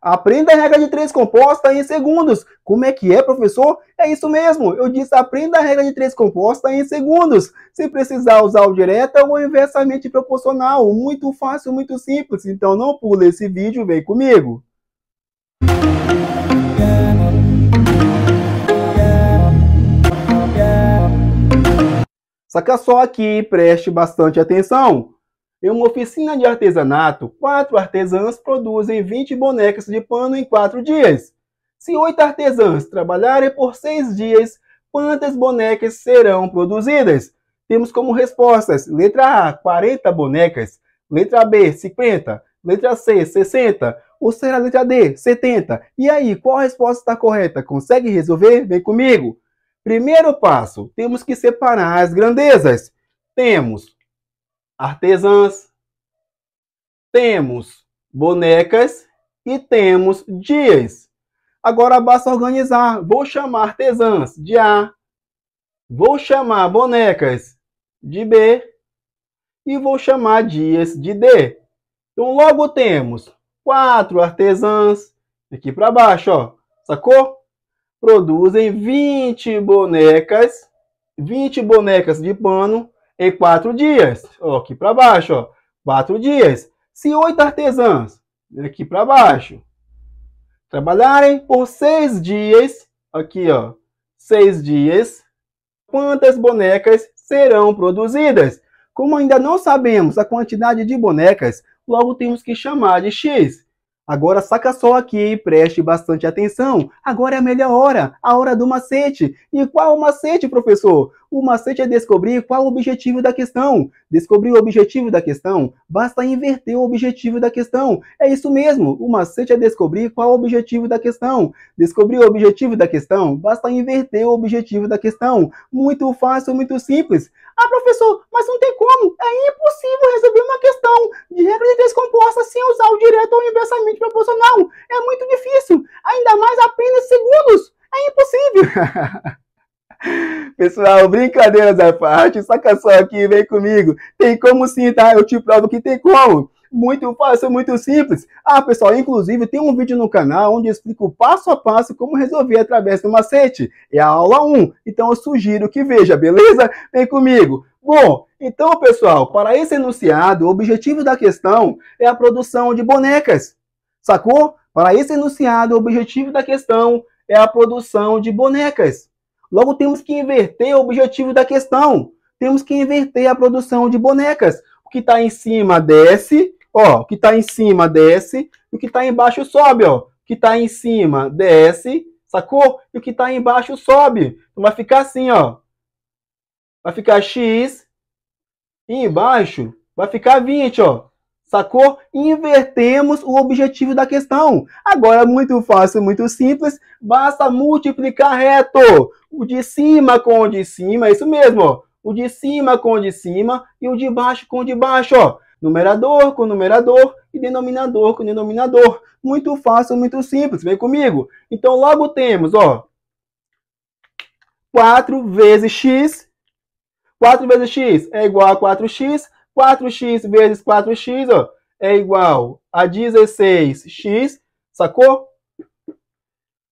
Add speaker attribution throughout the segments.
Speaker 1: Aprenda a regra de três composta em segundos. Como é que é, professor? É isso mesmo. Eu disse aprenda a regra de três composta em segundos. Se precisar usar o direta é ou inversamente proporcional. Muito fácil, muito simples. Então não pule esse vídeo, vem comigo. Saca só aqui, preste bastante atenção. Em uma oficina de artesanato, quatro artesãs produzem 20 bonecas de pano em quatro dias. Se oito artesãs trabalharem por seis dias, quantas bonecas serão produzidas? Temos como respostas: letra A, 40 bonecas, letra B, 50, letra C, 60, ou será letra D, 70? E aí, qual a resposta está correta? Consegue resolver? Vem comigo! Primeiro passo, temos que separar as grandezas. Temos artesãs, temos bonecas e temos dias. Agora basta organizar. Vou chamar artesãs de A, vou chamar bonecas de B e vou chamar dias de D. Então logo temos quatro artesãs aqui para baixo, ó. Sacou? Produzem 20 bonecas, 20 bonecas de pano em quatro dias. Ó, aqui para baixo, ó. Quatro dias. Se oito artesãs, aqui para baixo, trabalharem por seis dias, aqui, ó, seis dias, quantas bonecas serão produzidas? Como ainda não sabemos a quantidade de bonecas, logo temos que chamar de X. Agora saca só aqui e preste bastante atenção. Agora é a melhor hora, a hora do macete. E qual o macete, professor? O macete é descobrir qual o objetivo da questão. Descobrir o objetivo da questão, basta inverter o objetivo da questão. É isso mesmo, o macete é descobrir qual o objetivo da questão. Descobrir o objetivo da questão, basta inverter o objetivo da questão. Muito fácil, muito simples. Ah, professor, mas não tem como. É impossível resolver uma questão de regra de descomposta sem usar o direto ou inversamente proporcional. É muito difícil, ainda mais apenas segundos. É impossível. Pessoal, brincadeiras à parte, saca só aqui, vem comigo. Tem como sim, tá? Eu te provo que tem como. Muito fácil, muito simples. Ah, pessoal, inclusive tem um vídeo no canal onde eu explico passo a passo como resolver através do macete. É a aula 1, então eu sugiro que veja, beleza? Vem comigo. Bom, então, pessoal, para esse enunciado, o objetivo da questão é a produção de bonecas. Sacou? Para esse enunciado, o objetivo da questão é a produção de bonecas. Logo, temos que inverter o objetivo da questão. Temos que inverter a produção de bonecas. O que está em cima desce, ó, o que está em cima desce, e o que está embaixo sobe, ó. O que está em cima desce, sacou? E o que está embaixo sobe. Então vai ficar assim, ó. Vai ficar x, e embaixo vai ficar 20, ó. Sacou? Invertemos o objetivo da questão. Agora, muito fácil, muito simples. Basta multiplicar reto. O de cima com o de cima, é isso mesmo. O de cima com o de cima e o de baixo com o de baixo. Ó. Numerador com numerador e denominador com denominador. Muito fácil, muito simples. Vem comigo. Então, logo temos, ó. 4 vezes x. 4 vezes x é igual a 4x 4x vezes 4x ó, é igual a 16x, sacou?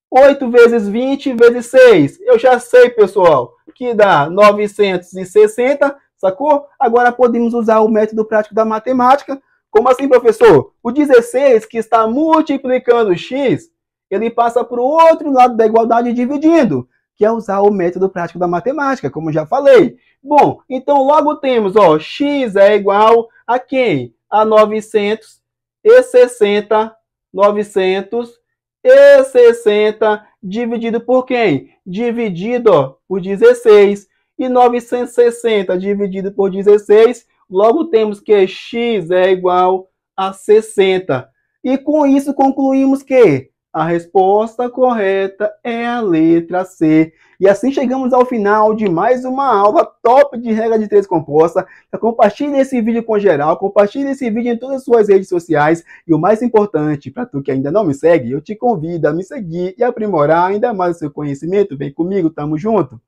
Speaker 1: 8 vezes 20 vezes 6. Eu já sei, pessoal, que dá 960, sacou? Agora podemos usar o método prático da matemática. Como assim, professor? O 16 que está multiplicando x, ele passa para o outro lado da igualdade dividindo, que é usar o método prático da matemática, como já falei. Bom, então logo temos, ó, x é igual a quem? A 960, 960 dividido por quem? Dividido ó, por 16. E 960 dividido por 16, logo temos que x é igual a 60. E com isso concluímos que a resposta correta é a letra C. E assim chegamos ao final de mais uma aula top de regra de três composta. Então, compartilhe esse vídeo com geral, compartilhe esse vídeo em todas as suas redes sociais. E o mais importante, para tu que ainda não me segue, eu te convido a me seguir e aprimorar ainda mais o seu conhecimento. Vem comigo, tamo junto!